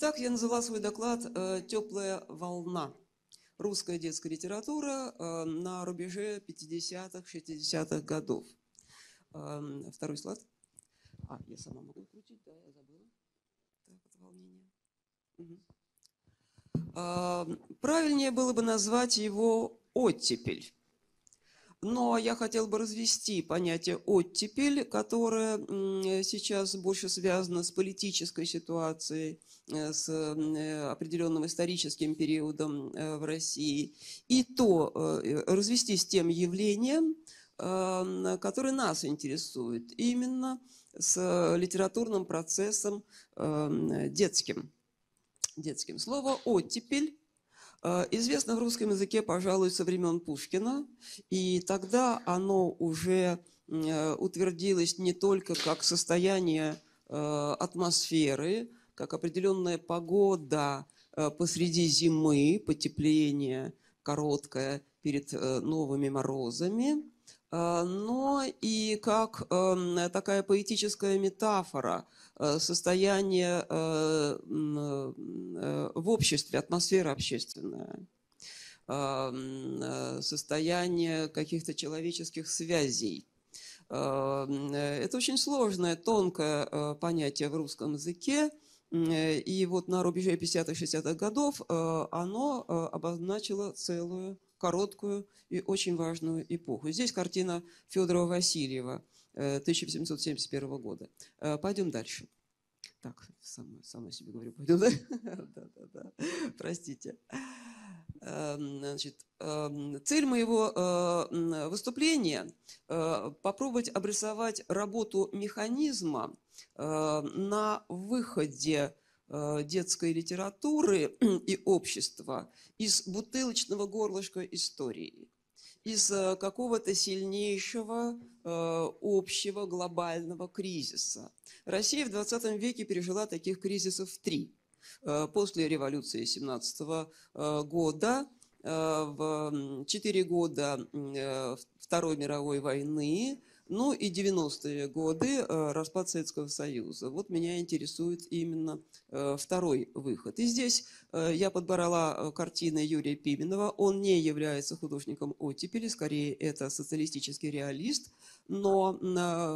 Так я назвала свой доклад э, «Теплая волна. Русская детская литература э, на рубеже 50-х, 60-х годов». Эм, второй слайд. А, я сама могу крутить. да, я забыла. Так, от волнения. Угу. Эм, правильнее было бы назвать его «Оттепель». Но я хотел бы развести понятие «оттепель», которое сейчас больше связано с политической ситуацией, э, с э, определенным историческим периодом э, в России, и то развести с тем явлением, который нас интересует, именно с литературным процессом детским. Детским. Слово «оттепель» Э, известно в русском языке, пожалуй, со времен Пушкина, и тогда оно уже э, утвердилось не только как состояние э, атмосферы, как определенная погода посреди зимы, потепление короткое перед новыми морозами, Э, но и как эм, такая поэтическая метафора э, состояния э, в обществе, атмосфера общественная, эм, состояние каких-то человеческих связей. Эм, это очень сложное, тонкое понятие в русском языке. И вот на рубеже 50-60-х годов оно обозначило целую короткую и очень важную эпоху. Здесь картина Федорова Васильева 1871 э, года. Э, пойдем дальше. Так, сама, себе говорю, пойдем, да, да, да. Простите. Эм, значит, эм, цель моего э, выступления – попробовать обрисовать работу механизма на выходе Э, детской литературы и общества из бутылочного горлышка истории, из э, какого-то сильнейшего э, общего глобального кризиса. Россия в 20 веке пережила таких кризисов три. После революции 17 года в четыре года Второй мировой войны ну и 90-е годы, э, распад Советского Союза. Вот меня интересует именно э, второй выход. И здесь э, я подбрала картины Юрия Пименова. Он не является художником оттепели, скорее это социалистический реалист, но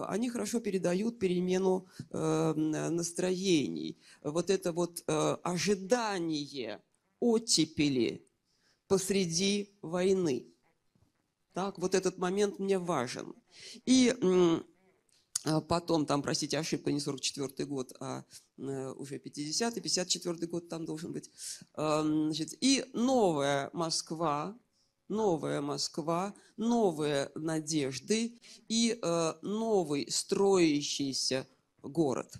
они хорошо передают перемену настроений. Вот это вот ожидание оттепели посреди войны. Так, вот этот момент мне важен. И а, потом, там, простите, ошибка, не 44 год, а э, уже 50-й, 54 год там должен быть. Значит, и новая Москва, новая Москва, новые надежды и э, новый строящийся город.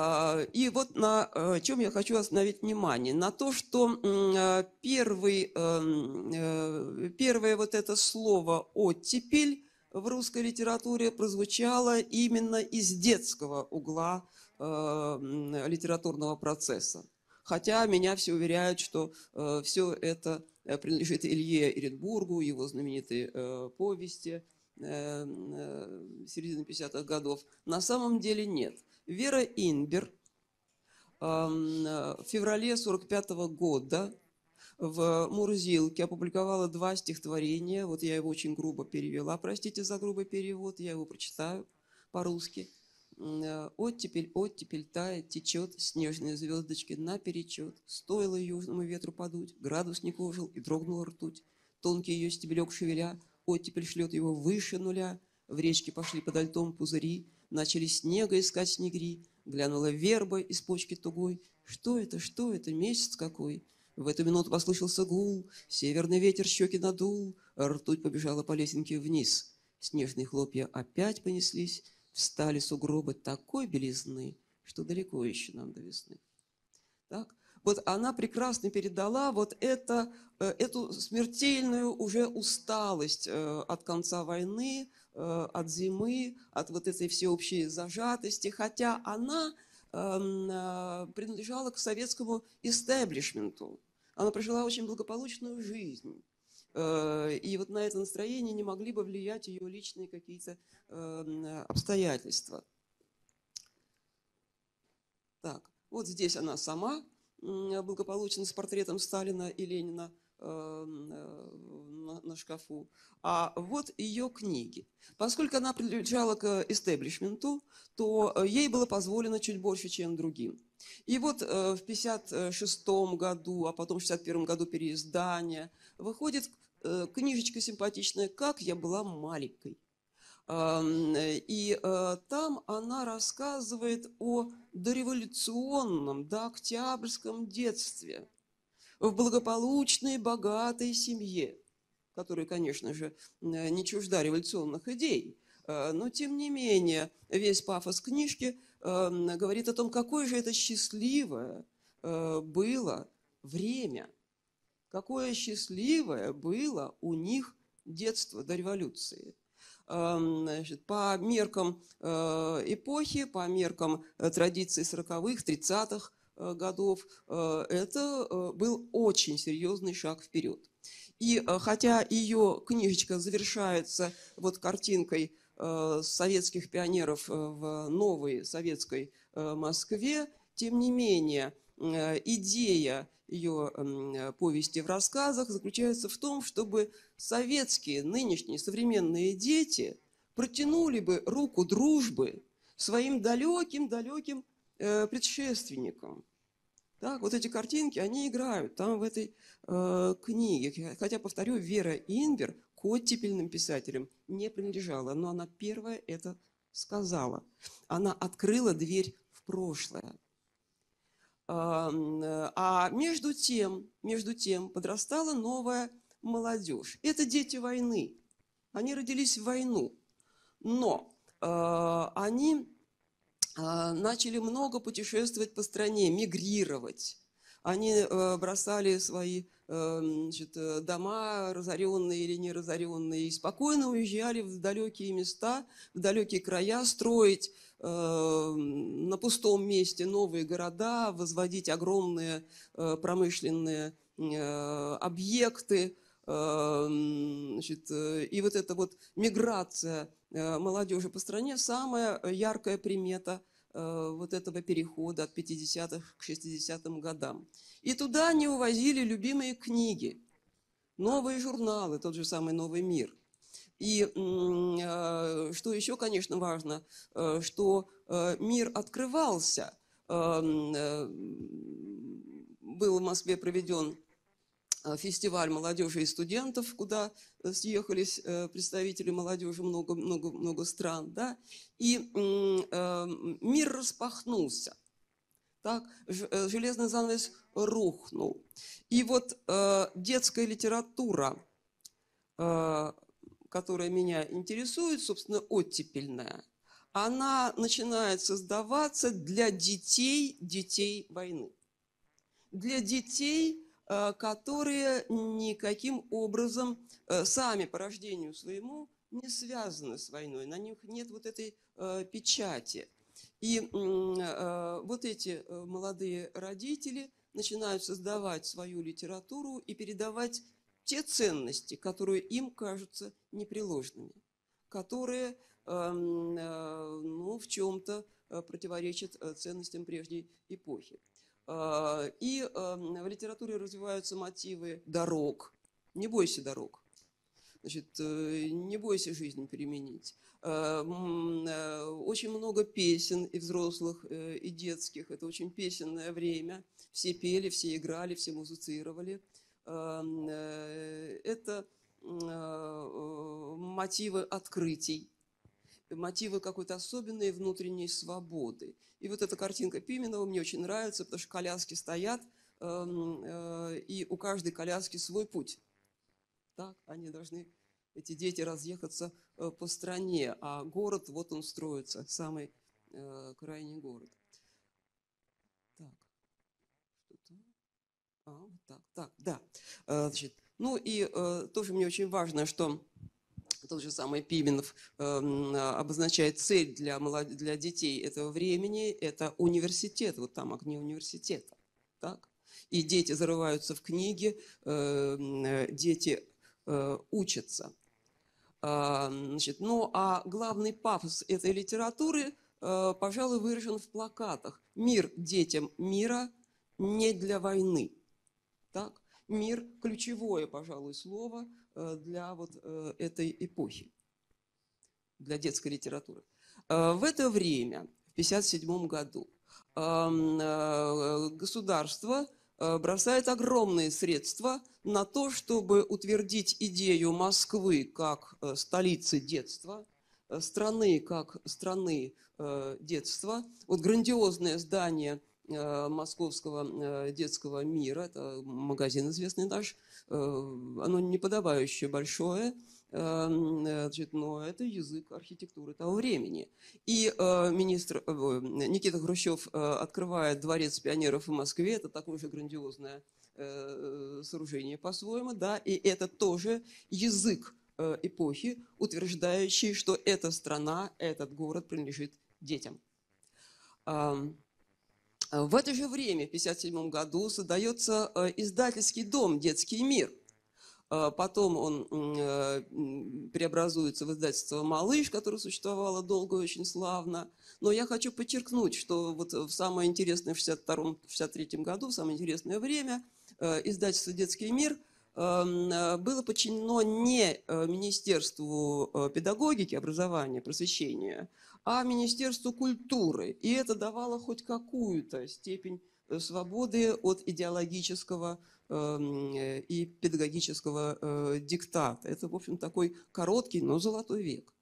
А, и вот на э, чем я хочу остановить внимание. На то, что э, первый, эм, э, первое вот это слово «оттепель» в русской литературе прозвучало именно из детского угла литературного процесса. Хотя меня все уверяют, что все это принадлежит Илье Эренбургу, его знаменитой повести середины 50-х годов. На самом деле нет – Вера Инбер э, в феврале 1945 года в Мурзилке опубликовала два стихотворения. Вот я его очень грубо перевела. Простите за грубый перевод, я его прочитаю по-русски. Э, оттепель, оттепель тает, течет, снежные звездочки наперечет. Стоило южному ветру подуть, градусник ожил и дрогнула ртуть. Тонкий ее стебелек шевеля, оттепель шлет его выше нуля. В речке пошли под льтом пузыри, Начали снега искать снегри, глянула верба из почки тугой. Что это, что это, месяц какой? В эту минуту послышался гул, северный ветер щеки надул, ртуть побежала по лесенке вниз. Снежные хлопья опять понеслись, встали сугробы такой белизны, что далеко еще нам до весны. Так? Вот она прекрасно передала вот это, э, эту смертельную уже усталость э, от конца войны, Э, от зимы, от вот этой всеобщей зажатости, хотя она эм, э, принадлежала к советскому истеблишменту. Она прожила очень благополучную жизнь. Э, и вот на это настроение не могли бы влиять ее личные какие-то эм, обстоятельства. Так, вот здесь она сама благополучно с портретом Сталина и Ленина эм, на, на шкафу, а вот ее книги. Поскольку она принадлежала к э, истеблишменту, то э, ей было позволено чуть больше, чем другим. И вот э, в 1956 году, а потом в 1961 году переиздание, выходит э, книжечка симпатичная «Как я была маленькой». и там она рассказывает о дореволюционном, дооктябрьском детстве в благополучной, богатой семье который, конечно же, э, не чужда революционных идей. Э, но, тем не менее, весь пафос книжки э, говорит о том, какое же это счастливое было время, какое счастливое было у них детство до революции эм, значит, по меркам эпохи, по меркам традиций 40-х, 30-х, Э, годов, э, это э, был очень серьезный шаг вперед. И хотя ее книжечка завершается вот картинкой советских пионеров в новой советской Москве, тем не менее идея ее повести в рассказах заключается в том, чтобы советские нынешние современные дети протянули бы руку дружбы своим далеким-далеким э, предшественником. Так, вот эти картинки, они играют там в этой э, книге. Хотя, повторю, Вера Инбер к оттепельным писателям не принадлежала, но она первая это сказала. Она открыла дверь в прошлое. Э, а между тем, между тем подрастала новая молодежь. Это дети войны. Они родились в войну, но э, они а, начали много путешествовать по стране, мигрировать. Они э, бросали свои э, значит, э, дома, разоренные или не разоренные, и спокойно уезжали в далекие места, в далекие края, строить на пустом месте новые города, возводить огромные промышленные объекты. Значит, и вот эта вот миграция молодежи по стране – самая яркая примета Э, вот этого перехода от 50-х к 60-м годам. И туда они увозили любимые книги, новые журналы, тот же самый «Новый мир». И э, что еще, конечно, важно, э, что мир открывался. Был в Москве проведен Э, фестиваль молодежи и студентов, куда э, съехались э, представители молодежи много-много-много стран, да, и мир распахнулся. Так, железный занавес рухнул. И вот э, детская литература, э, которая меня интересует, собственно, оттепельная, она начинает создаваться для детей, детей войны. Для детей, Э, которые никаким образом э, сами по рождению своему не связаны с войной, на них нет вот этой э, печати. И вот эти молодые родители начинают создавать свою литературу и передавать те ценности, которые им кажутся непреложными, которые эм, ну, в чем-то противоречат ценностям прежней эпохи. А, и эм, в литературе развиваются мотивы дорог. Не бойся дорог. Значит, э, не бойся жизнь переменить. Э, э, очень много песен и взрослых, и детских. Это очень песенное время. Все пели, все играли, все музыцировали. Это мотивы открытий, мотивы какой-то особенной внутренней свободы. И вот эта картинка Пименова мне очень нравится, потому что коляски стоят, эм, э, и у каждой коляски свой путь. Так, они должны, эти дети, разъехаться э, по стране, а город, вот он строится, самый э, крайний город. Так, что-то... А, вот так, так, да. Значит, ну и тоже мне очень важно, что тот же самый Пименов эм, а, обозначает цель для, молод... для детей этого времени, это университет, вот там огни университета. Так? И дети зарываются в книги, эм, э, дети э, учатся. А, значит, ну а главный пафос этой литературы, э, пожалуй, выражен в плакатах. Мир детям мира не для войны. Так? мир – ключевое, пожалуй, слово э, для вот э, этой эпохи, для детской литературы. Э, в это время, в 1957 году, эм, государство бросает огромные средства на то, чтобы утвердить идею Москвы как столицы детства, страны как страны детства. Вот грандиозное здание Э, московского э, детского мира, это магазин известный наш, э, оно не подобающее большое, значит, но это язык архитектуры того времени. И министр Никита Хрущев открывает дворец пионеров в Москве, это такое же грандиозное сооружение по-своему, да, и это тоже язык эпохи, утверждающий, что эта страна, этот город принадлежит детям. Э, в это же время, в 1957 году, создается э, издательский дом «Детский мир». Э, потом он преобразуется в издательство «Малыш», которое существовало долго и очень славно. Но я хочу подчеркнуть, что вот в самое интересное в 1962-1963 году, в самое интересное время, издательство «Детский мир» Эм, э, было подчинено не э, Министерству э, педагогики, образования, просвещения, а Министерству культуры. И это давало хоть какую-то степень свободы от идеологического эм, и педагогического диктата. Это, в общем, такой короткий, но золотой век.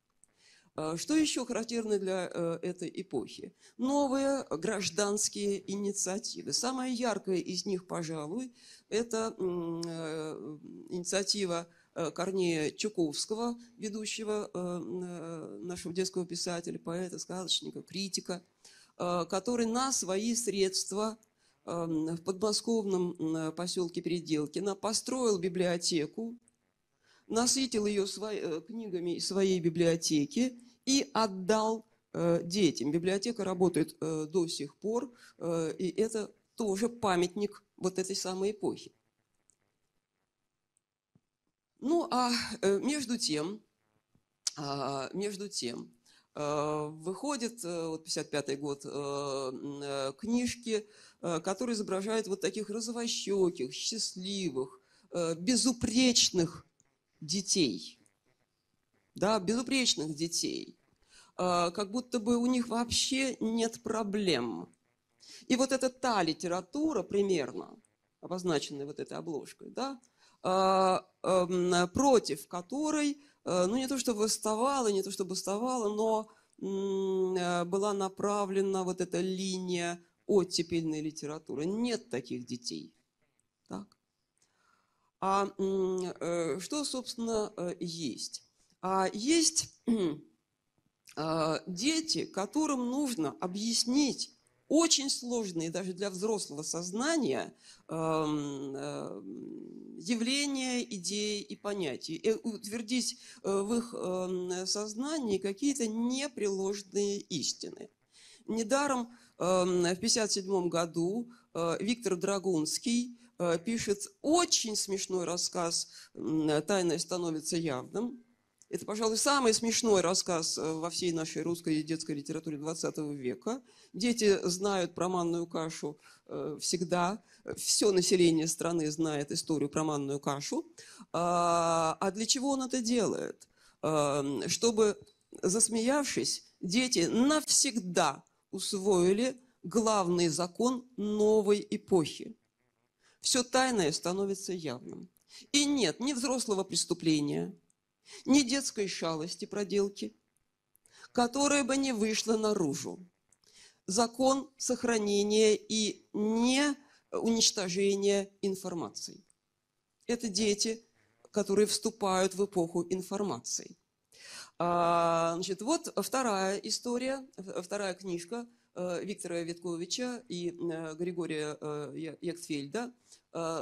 А, что еще характерно для э, этой эпохи? Новые гражданские инициативы. Самая яркая из них, пожалуй, это э, инициатива э, Корнея Чуковского, ведущего нашего детского писателя, поэта, сказочника, критика, который на свои средства в подмосковном поселке Переделкино построил библиотеку, насытил ее книгами своей библиотеки и отдал э, детям. Библиотека работает э, до сих пор, э, и это тоже памятник вот этой самой эпохи. Ну а между тем, а, между тем, выходит, вот 55-й год, книжки, которые изображают вот таких розовощеких, счастливых, безупречных детей да, безупречных детей, а, как будто бы у них вообще нет проблем. И вот это та литература примерно, обозначенная вот этой обложкой, да, а, эм, против которой, э, ну не то чтобы восставала, не то чтобы восставала, но э, была направлена вот эта линия оттепельной литературы. Нет таких детей. Так? А э, что, собственно, есть? А, есть а, дети, которым нужно объяснить очень сложные даже для взрослого сознания эм, э, явления, идеи и понятия, и утвердить э, в их эм, сознании какие-то непреложные истины. Недаром эм, в 1957 году э, Виктор Драгунский пишет очень смешной рассказ «Тайное становится явным», это, пожалуй, самый смешной рассказ э, во всей нашей русской детской литературе 20 века. Дети знают про манную кашу э, всегда. Все население страны знает историю про манную кашу. А, а для чего он это делает? Э, чтобы, засмеявшись, дети навсегда усвоили главный закон новой эпохи. Все тайное становится явным. И нет ни взрослого преступления – ни детской шалости проделки, которая бы не вышла наружу. Закон сохранения и не уничтожения информации. Это дети, которые вступают в эпоху информации. А, значит, вот вторая история, вторая книжка э, Виктора Витковича и э, Григория э, Яктфельда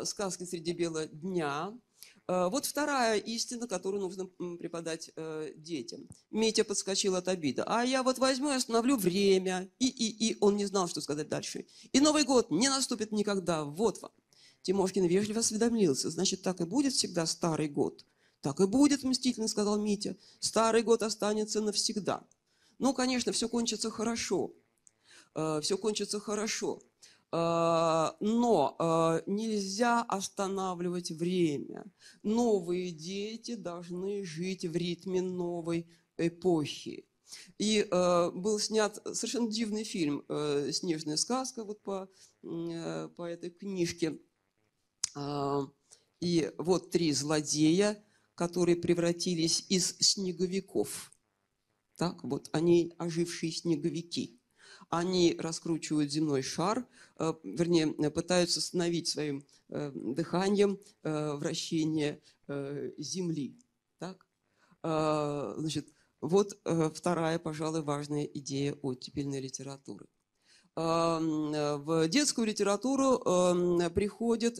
«Сказки среди бела дня», Э, вот вторая истина, которую нужно преподать э, детям. Митя подскочил от обида. А я вот возьму и остановлю время. И, и, и. Он не знал, что сказать дальше. И Новый год не наступит никогда. Вот вам. Тимошкин вежливо осведомился. Значит, так и будет всегда старый год. Так и будет, мстительно сказал Митя. Старый год останется навсегда. Ну, конечно, все кончится хорошо. «Э, все кончится хорошо. Э, но э, нельзя останавливать время. Новые дети должны жить в ритме новой эпохи. И э, был снят совершенно дивный фильм э, «Снежная сказка» вот по, э, по этой книжке. Э, и вот три злодея, которые превратились из снеговиков. Так вот, они ожившие снеговики. Они раскручивают земной шар, э, вернее, э, пытаются остановить своим э, дыханием вращение Земли. Так? Значит, вот вторая, пожалуй, важная идея оттепельной литературы в детскую литературу эм, приходят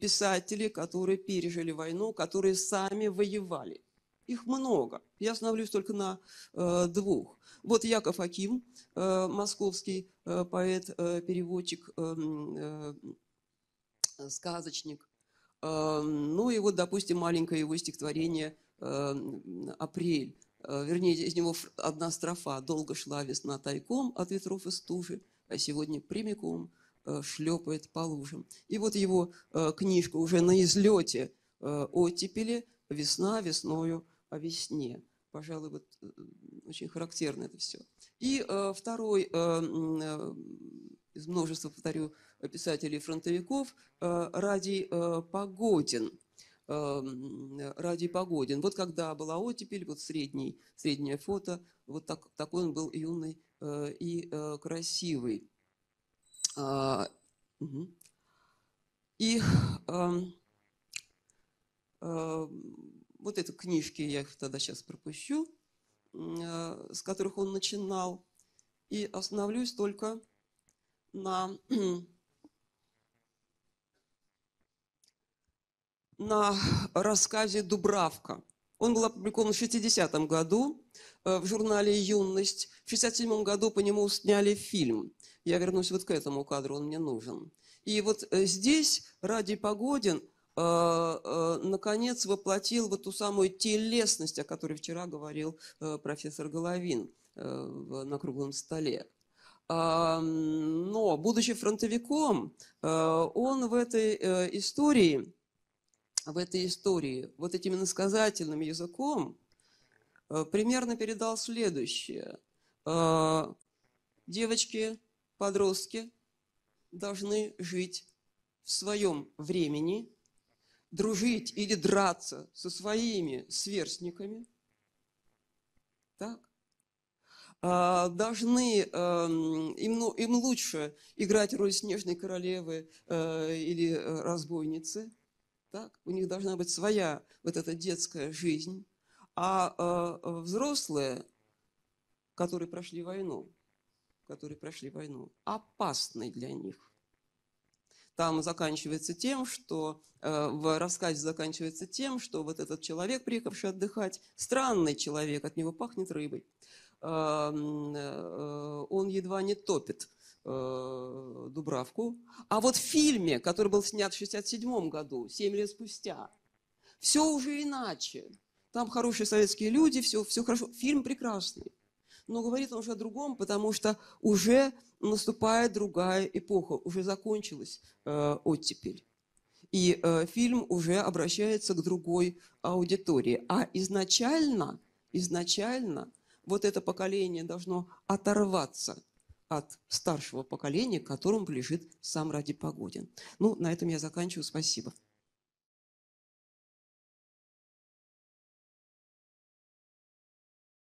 писатели, которые пережили войну, которые сами воевали. Их много. Я остановлюсь только на э, двух. Вот Яков Аким, э, московский э, поэт, э, переводчик, э, э, сказочник. Э, ну и вот, допустим, маленькое его стихотворение э, «Апрель». Э, вернее, из него одна строфа. «Долго шла весна тайком от ветров и стужи, а сегодня прямиком э, шлепает по лужам. И вот его э, книжка уже на излете э, оттепели «Весна весною о а весне» пожалуй, вот э, очень характерно это все. И э, второй э, э из множества, повторю, писателей-фронтовиков э, Радий э, Погодин. Э, Радий Погодин. Вот когда была оттепель, вот средний, среднее фото, вот так, такой он был юный э, и э, красивый. А, угу. И э, э, вот эти книжки, я их тогда сейчас пропущу, э, с которых он начинал, и остановлюсь только на, на рассказе «Дубравка». Он был опубликован в 60 году э, в журнале «Юность». В 67 году по нему сняли фильм. Я вернусь вот к этому кадру, он мне нужен. И вот э, здесь Ради Погодин а, а, наконец, воплотил вот ту самую телесность, о которой вчера говорил э, профессор Головин э, на круглом столе. А, но, будучи фронтовиком, э, он в этой истории, в этой истории, вот этим иносказательным языком, примерно передал следующее. Девочки, подростки должны жить в своем времени, дружить или драться со своими сверстниками, так? А, должны, а, им, ну, им лучше играть роль снежной королевы а, или э, разбойницы, так? У них должна быть своя вот эта детская жизнь, а э, взрослые, которые прошли войну, которые прошли войну, опасны для них там заканчивается тем, что э, в рассказе заканчивается тем, что вот этот человек, приехавший отдыхать, странный человек, от него пахнет рыбой. Эм, э, он едва не топит э, Дубравку. А вот в фильме, который был снят в 1967 году, 7 лет спустя, все уже иначе. Там хорошие советские люди, все, все хорошо. Фильм прекрасный но говорит он уже о другом, потому что уже наступает другая эпоха, уже закончилась э, оттепель. И э, фильм уже обращается к другой аудитории. А изначально, изначально вот это поколение должно оторваться от старшего поколения, к которому лежит сам Ради Погодин. Ну, на этом я заканчиваю. Спасибо.